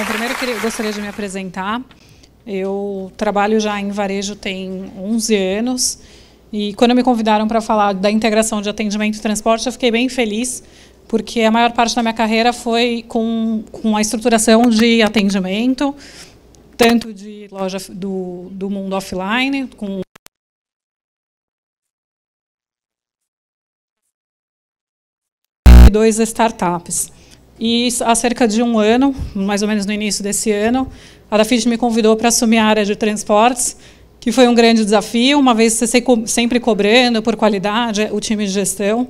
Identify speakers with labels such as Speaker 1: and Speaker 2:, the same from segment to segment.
Speaker 1: Bom, primeiro eu gostaria de me apresentar. Eu trabalho já em varejo tem 11 anos e quando me convidaram para falar da integração de atendimento e transporte, eu fiquei bem feliz, porque a maior parte da minha carreira foi com, com a estruturação de atendimento, tanto de loja do, do mundo offline, com dois startups. E há cerca de um ano, mais ou menos no início desse ano, a Dafid me convidou para assumir a área de transportes, que foi um grande desafio, uma vez você sempre cobrando por qualidade, o time de gestão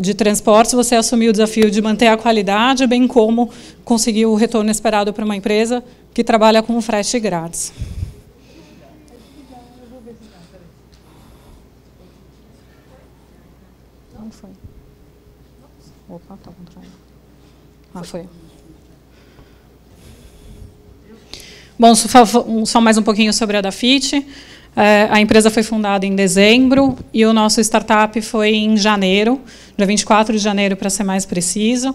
Speaker 1: de transportes, você assumiu o desafio de manter a qualidade, bem como conseguir o retorno esperado para uma empresa que trabalha com frete grátis. foi. Opa, tá bom. Ah, foi. Bom, só mais um pouquinho sobre a Dafit. É, a empresa foi fundada em dezembro e o nosso startup foi em janeiro, dia 24 de janeiro, para ser mais preciso.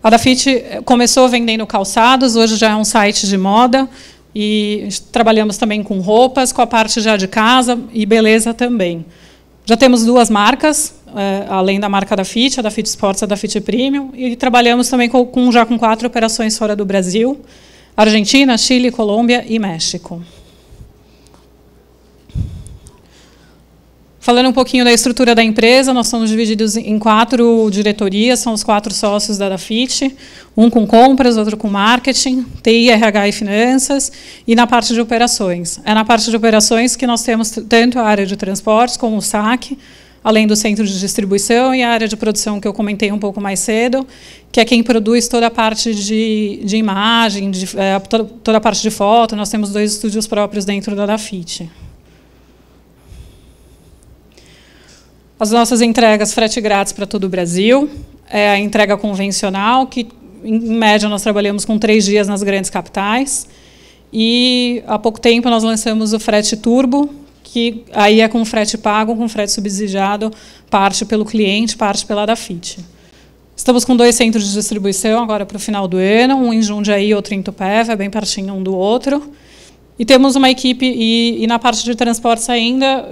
Speaker 1: A Dafit eh, começou vendendo calçados, hoje já é um site de moda e trabalhamos também com roupas, com a parte já de casa e beleza também. Já temos duas marcas, é, além da marca da Fit, a da Fit Sports, a da Fit Premium, e trabalhamos também com, com, já com quatro operações fora do Brasil, Argentina, Chile, Colômbia e México. Falando um pouquinho da estrutura da empresa, nós somos divididos em quatro diretorias, são os quatro sócios da Dafit, um com compras, outro com marketing, TI, RH e finanças, e na parte de operações. É na parte de operações que nós temos tanto a área de transportes como o saque, além do centro de distribuição e a área de produção que eu comentei um pouco mais cedo, que é quem produz toda a parte de, de imagem, de, é, toda, toda a parte de foto. Nós temos dois estúdios próprios dentro da Dafit. As nossas entregas frete grátis para todo o Brasil, é a entrega convencional, que em média nós trabalhamos com três dias nas grandes capitais. E há pouco tempo nós lançamos o frete turbo, que aí é com frete pago, com frete subsidiado, parte pelo cliente, parte pela Dafit. Estamos com dois centros de distribuição agora para o final do ano, um em Jundiaí, outro em Tupéva, é bem pertinho um do outro. E temos uma equipe, e, e na parte de transportes ainda,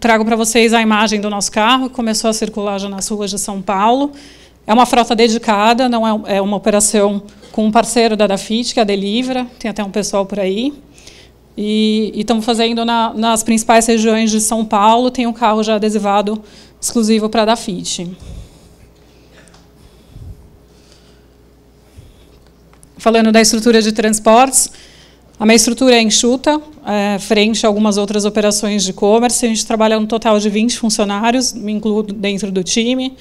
Speaker 1: trago para vocês a imagem do nosso carro, que começou a circular já nas ruas de São Paulo. É uma frota dedicada, não é, é uma operação com um parceiro da Dafit, que é a Delivra, tem até um pessoal por aí. E estamos fazendo na, nas principais regiões de São Paulo, tem um carro já adesivado exclusivo para a Fit. Falando da estrutura de transportes, a minha estrutura é enxuta, é, frente a algumas outras operações de e-commerce. A gente trabalha um total de 20 funcionários, me incluo dentro do time.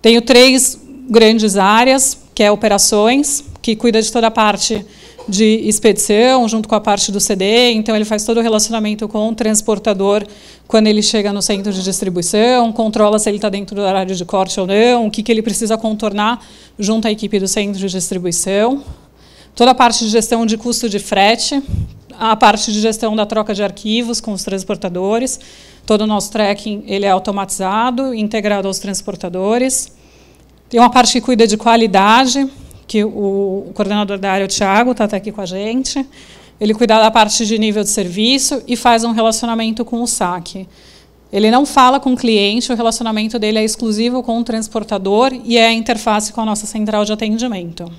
Speaker 1: Tenho três grandes áreas, que é operações, que cuida de toda a parte de expedição, junto com a parte do CD. Então, ele faz todo o relacionamento com o transportador quando ele chega no centro de distribuição, controla se ele está dentro do horário de corte ou não, o que, que ele precisa contornar junto à equipe do centro de distribuição. Toda a parte de gestão de custo de frete, a parte de gestão da troca de arquivos com os transportadores. Todo o nosso tracking ele é automatizado, integrado aos transportadores. Tem uma parte que cuida de qualidade, que o coordenador da área, o Thiago está até aqui com a gente. Ele cuida da parte de nível de serviço e faz um relacionamento com o SAC. Ele não fala com o cliente, o relacionamento dele é exclusivo com o transportador e é a interface com a nossa central de atendimento.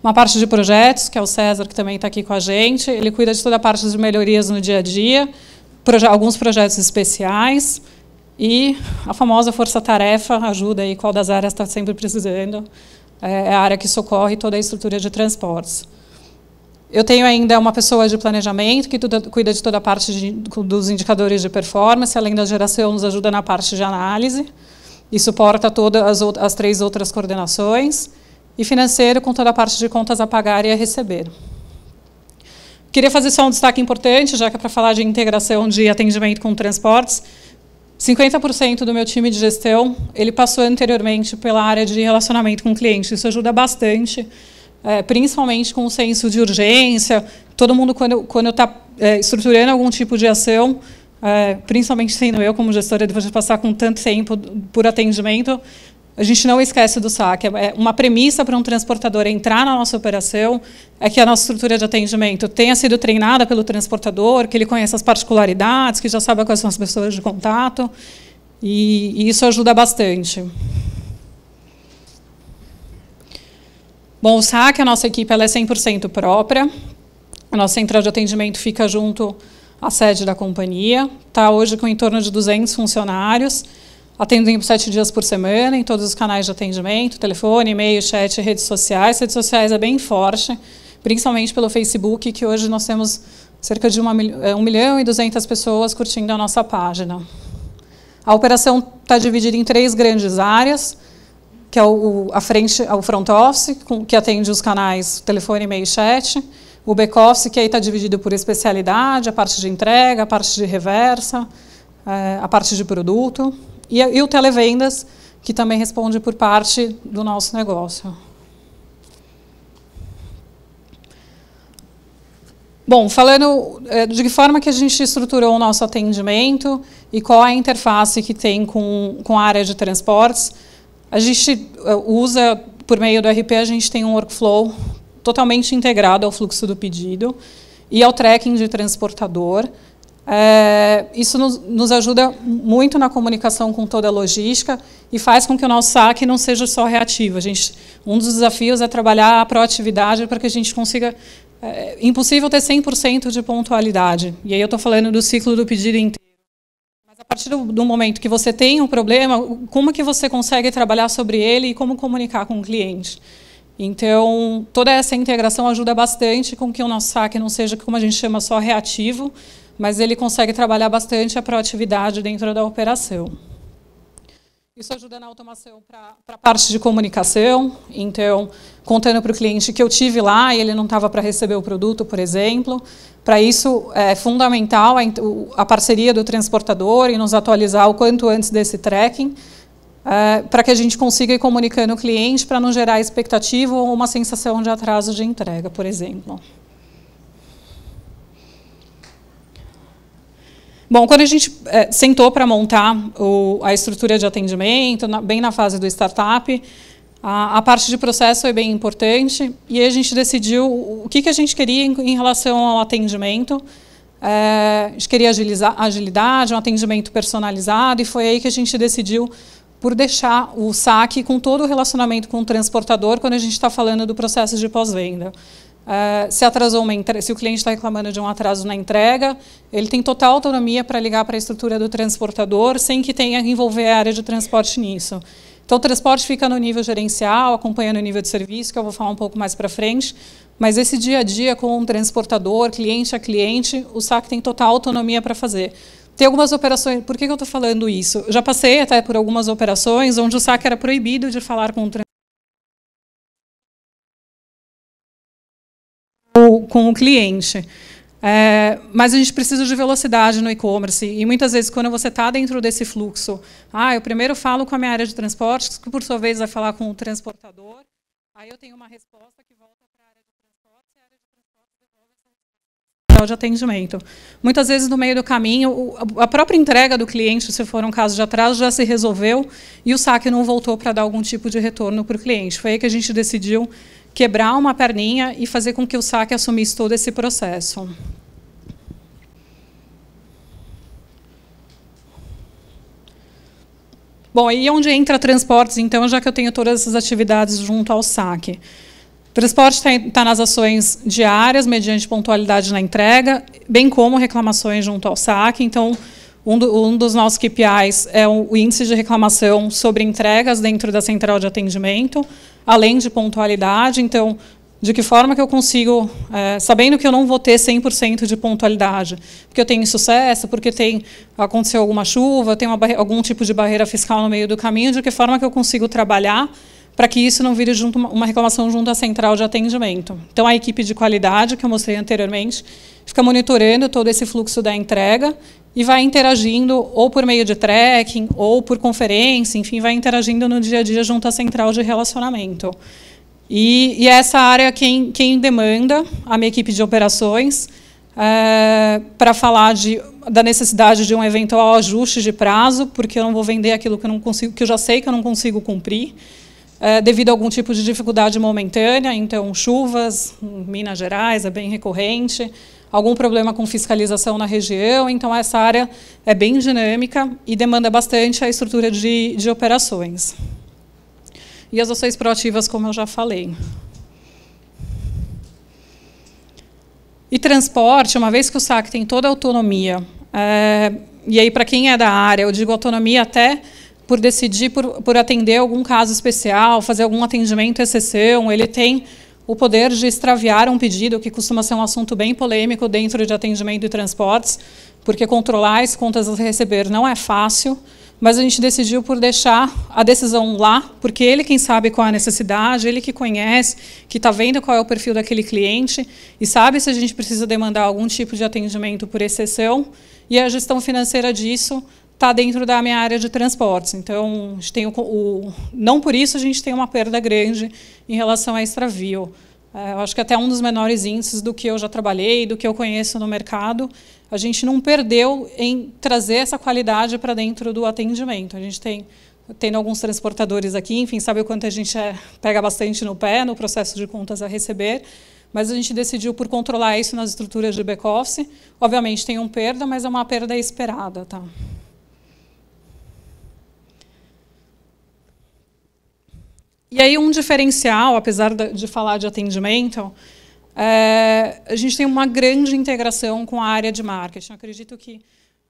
Speaker 1: Uma parte de projetos, que é o César, que também está aqui com a gente, ele cuida de toda a parte de melhorias no dia a dia, proje alguns projetos especiais e a famosa força-tarefa ajuda aí qual das áreas está sempre precisando é, é a área que socorre toda a estrutura de transportes. Eu tenho ainda uma pessoa de planejamento que cuida de toda a parte de, dos indicadores de performance, além da geração, nos ajuda na parte de análise e suporta todas as, as três outras coordenações. E financeiro, com toda a parte de contas a pagar e a receber. Queria fazer só um destaque importante, já que é para falar de integração de atendimento com transportes. 50% do meu time de gestão ele passou anteriormente pela área de relacionamento com o cliente. Isso ajuda bastante, é, principalmente com o senso de urgência. Todo mundo, quando quando está é, estruturando algum tipo de ação, é, principalmente sendo eu como gestora, depois de passar com tanto tempo por atendimento, a gente não esquece do saque. É, é uma premissa para um transportador entrar na nossa operação é que a nossa estrutura de atendimento tenha sido treinada pelo transportador, que ele conheça as particularidades, que já saiba quais são as pessoas de contato. e, e isso ajuda bastante. Bom, o SAC, a nossa equipe, ela é 100% própria. A nossa central de atendimento fica junto à sede da companhia. Está hoje com em torno de 200 funcionários. Atendendo sete dias por semana em todos os canais de atendimento, telefone, e-mail, chat, redes sociais. Redes sociais é bem forte, principalmente pelo Facebook, que hoje nós temos cerca de 1 é, um milhão e 200 pessoas curtindo a nossa página. A operação está dividida em três grandes áreas, que é o, a frente, o front office, que atende os canais telefone, e-mail e chat, o back office, que aí está dividido por especialidade, a parte de entrega, a parte de reversa, é, a parte de produto, e, e o televendas, que também responde por parte do nosso negócio. Bom, falando eh, de que forma que a gente estruturou o nosso atendimento e qual a interface que tem com, com a área de transportes, a gente eh, usa, por meio do RP, a gente tem um workflow totalmente integrado ao fluxo do pedido e ao tracking de transportador. É, isso nos, nos, ajuda muito na comunicação com toda a logística e faz com que o nosso saque não seja só reativo. A gente, um dos desafios é trabalhar a proatividade para que a gente consiga. É, impossível ter 100% de pontualidade. E aí eu estou falando do ciclo do pedido inteiro. Mas a partir do, do, momento que você tem um problema, como que você consegue trabalhar sobre ele e como comunicar com o cliente? Então, toda essa integração ajuda bastante com que o nosso saque não seja, como a gente chama, só reativo, mas ele consegue trabalhar bastante a proatividade dentro da operação. Isso ajuda na automação para a parte de comunicação. Então, contando para o cliente que eu tive lá e ele não estava para receber o produto, por exemplo. Para isso, é fundamental a, a, parceria do transportador e nos atualizar o quanto antes desse tracking, é, para que a gente consiga ir comunicando o cliente para não gerar expectativa ou uma sensação de atraso de entrega, por exemplo. Bom, quando a gente é, sentou para montar o, a estrutura de atendimento, na, bem na fase do startup, a, a, parte de processo foi bem importante e a gente decidiu o que, que a gente queria em, em relação ao atendimento. É, a gente queria agilizar, agilidade, um atendimento personalizado e foi aí que a gente decidiu por deixar o saque com todo o relacionamento com o transportador quando a gente está falando do processo de pós-venda. Uh, se atrasou uma entre... se o cliente está reclamando de um atraso na entrega, ele tem total autonomia para ligar para a estrutura do transportador, sem que tenha que envolver a área de transporte nisso. Então, o transporte fica no nível gerencial, acompanhando o nível de serviço, que eu vou falar um pouco mais para frente. Mas esse dia a dia com o transportador, cliente a cliente, o SAC tem total autonomia para fazer. Tem algumas operações. Por que, que eu estou falando isso? já passei até por algumas operações onde o SAC era proibido de falar com o transportador. com o cliente. É, mas a gente precisa de velocidade no e-commerce. E muitas vezes, quando você está dentro desse fluxo, ah, eu primeiro falo com a minha área de transportes, que por sua vez vai falar com o transportador, aí eu tenho uma resposta que volta para a área de transportes e a área de transportes então, de atendimento. Muitas vezes, no meio do caminho, a própria entrega do cliente, se for um caso de atraso, já se resolveu e o saque não voltou para dar algum tipo de retorno para o cliente. Foi aí que a gente decidiu quebrar uma perninha e fazer com que o saque assumisse todo esse processo. Bom, aí é onde entra transportes, então, já que eu tenho todas essas atividades junto ao saque. Transporte está tá nas ações diárias, mediante pontualidade na entrega, bem como reclamações junto ao saque. Então, um, do, um dos nossos KPIs é o índice de reclamação sobre entregas dentro da central de atendimento além de pontualidade. Então, de que forma que eu consigo, é, sabendo que eu não vou ter 100% de pontualidade, porque eu tenho sucesso, porque tem aconteceu alguma chuva, tem algum tipo de barreira fiscal no meio do caminho, de que forma que eu consigo trabalhar para que isso não vire junto uma reclamação junto à central de atendimento. Então, a equipe de qualidade, que eu mostrei anteriormente, fica monitorando todo esse fluxo da entrega e vai interagindo ou por meio de tracking ou por conferência, enfim, vai interagindo no dia a dia junto à central de relacionamento. E, e essa área quem, quem demanda, a minha equipe de operações, é, eh, para falar de, da necessidade de um eventual ajuste de prazo, porque eu não vou vender aquilo que eu, não consigo, que eu já sei que eu não consigo cumprir é, devido a algum tipo de dificuldade momentânea, então chuvas, Minas Gerais é bem recorrente, algum problema com fiscalização na região, então essa área é bem dinâmica e demanda bastante a estrutura de, de operações. E as ações proativas, como eu já falei. E transporte, uma vez que o SAC tem toda a autonomia, é, e aí para quem é da área, eu digo autonomia até por decidir, por, por atender algum caso especial, fazer algum atendimento exceção, ele tem o poder de extraviar um pedido, que costuma ser um assunto bem polêmico dentro de atendimento e transportes, porque controlar as contas a receber não é fácil, mas a gente decidiu por deixar a decisão lá, porque ele quem sabe qual é a necessidade, ele que conhece, que está vendo qual é o perfil daquele cliente e sabe se a gente precisa demandar algum tipo de atendimento por exceção, e a gestão financeira disso está dentro da minha área de transportes. Então, a gente tem o, o, não por isso a gente tem uma perda grande em relação a extravio. É, eu acho que até um dos menores índices do que eu já trabalhei, do que eu conheço no mercado, a gente não perdeu em trazer essa qualidade para dentro do atendimento. A gente tem tendo alguns transportadores aqui, enfim, sabe o quanto a gente é, pega bastante no pé no processo de contas a receber, mas a gente decidiu por controlar isso nas estruturas de back-office. Obviamente tem um perda, mas é uma perda esperada, tá? E aí um diferencial, apesar de falar de atendimento, é, a gente tem uma grande integração com a área de marketing. Eu acredito que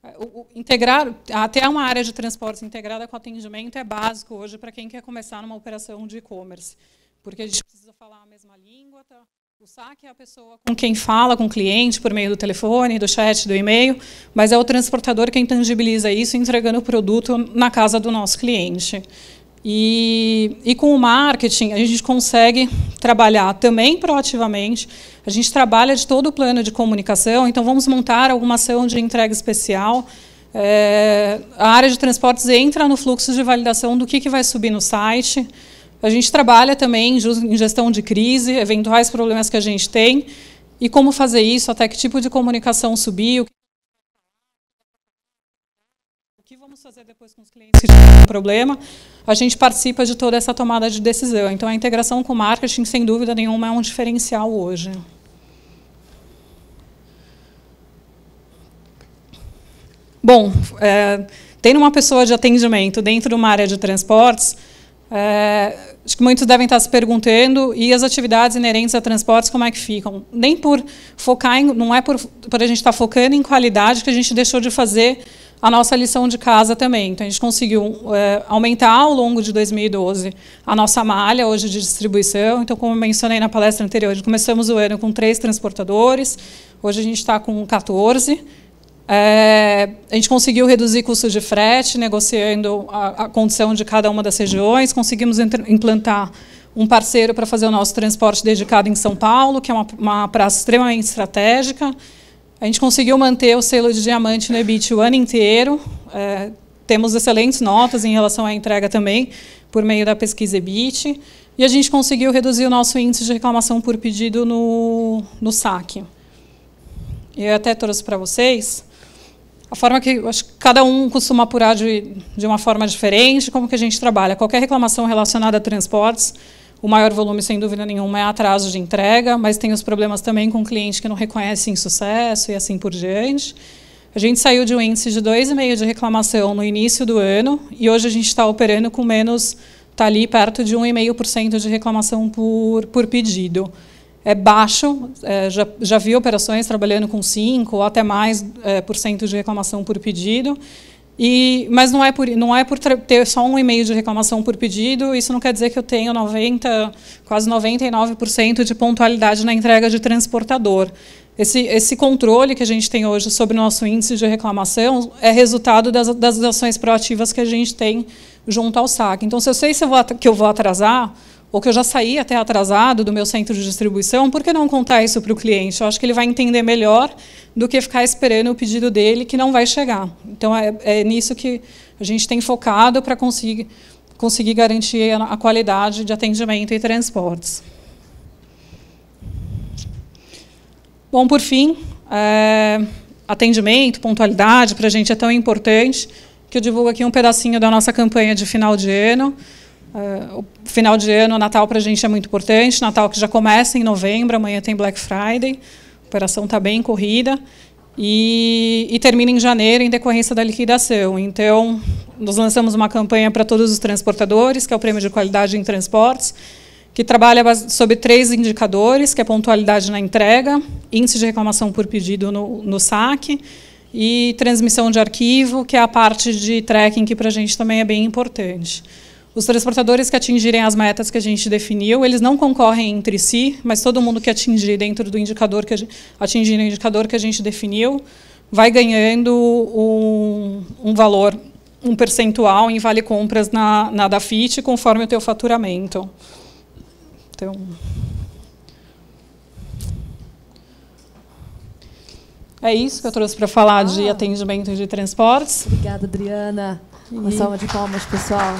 Speaker 1: é, o, o, integrar até uma área de transportes integrada com atendimento é básico hoje para quem quer começar numa operação de e-commerce, porque a gente precisa falar a mesma língua. Tá? O saque é a pessoa com quem fala com o cliente por meio do telefone, do chat, do e-mail, mas é o transportador quem tangibiliza isso entregando o produto na casa do nosso cliente. E, e com o marketing, a gente consegue trabalhar também proativamente. A gente trabalha de todo o plano de comunicação, então vamos montar alguma ação de entrega especial. É, a área de transportes entra no fluxo de validação do que, que vai subir no site. A gente trabalha também em gestão de crise, eventuais problemas que a gente tem e como fazer isso, até que tipo de comunicação subir. fazer depois com os clientes que tiverem um problema, a gente participa de toda essa tomada de decisão. Então, a integração com o marketing, sem dúvida nenhuma, é um diferencial hoje. Bom, é, tendo uma pessoa de atendimento dentro de uma área de transportes, é, acho que muitos devem estar se perguntando e as atividades inerentes a transportes como é que ficam? Nem por focar em, não é por, por a gente estar focando em qualidade que a gente deixou de fazer a nossa lição de casa também. Então, a gente conseguiu é, aumentar ao longo de 2012 a nossa malha hoje de distribuição. Então, como mencionei na palestra anterior, começamos o ano com três transportadores, hoje a gente está com 14. É, a gente conseguiu reduzir custos de frete, negociando a, a condição de cada uma das regiões, conseguimos implantar um parceiro para fazer o nosso transporte dedicado em São Paulo, que é uma, uma praça extremamente estratégica. A gente conseguiu manter o selo de diamante no EBIT o ano inteiro. É, temos excelentes notas em relação à entrega também, por meio da pesquisa EBIT. E a gente conseguiu reduzir o nosso índice de reclamação por pedido no, no saque. Eu até trouxe para vocês a forma que acho que cada um costuma apurar de, de uma forma diferente, como que a gente trabalha. Qualquer reclamação relacionada a transportes, o maior volume, sem dúvida nenhuma, é atraso de entrega, mas tem os problemas também com o cliente que não reconhece insucesso e assim por diante. A gente saiu de um índice de 2,5 de reclamação no início do ano e hoje a gente está operando com menos, está ali perto de 1,5% de reclamação por, por pedido. É baixo, é, já, já vi operações trabalhando com 5% ou até mais é, por cento de reclamação por pedido. E, mas não é por, não é por ter só um e-mail de reclamação por pedido, isso não quer dizer que eu tenho 90, quase 99% de pontualidade na entrega de transportador. Esse, esse controle que a gente tem hoje sobre o nosso índice de reclamação é resultado das, das ações proativas que a gente tem junto ao SAC. Então, se eu sei se eu vou, que eu vou atrasar, ou que eu já saí até atrasado do meu centro de distribuição, por que não contar isso para o cliente? Eu acho que ele vai entender melhor do que ficar esperando o pedido dele que não vai chegar. Então é, é nisso que a gente tem focado para conseguir, conseguir garantir a, a qualidade de atendimento e transportes. Bom, por fim, é, atendimento, pontualidade para a gente é tão importante que eu divulgo aqui um pedacinho da nossa campanha de final de ano. Uh, o final de ano, o Natal para a gente é muito importante. Natal que já começa em novembro, amanhã tem Black Friday. A operação está bem corrida. E, e, termina em janeiro em decorrência da liquidação. Então, nós lançamos uma campanha para todos os transportadores, que é o Prêmio de Qualidade em Transportes, que trabalha sobre três indicadores, que é pontualidade na entrega, índice de reclamação por pedido no, no saque e transmissão de arquivo, que é a parte de tracking que para a gente também é bem importante. Os transportadores que atingirem as metas que a gente definiu, eles não concorrem entre si, mas todo mundo que atingir dentro do indicador que gente, atingir o indicador que a gente definiu vai ganhando um, um valor, um percentual em vale compras na, na Dafit conforme o teu faturamento. Então, É isso que eu trouxe para falar ah. de atendimento de transportes. Obrigada, Adriana. Uma salva de palmas, pessoal.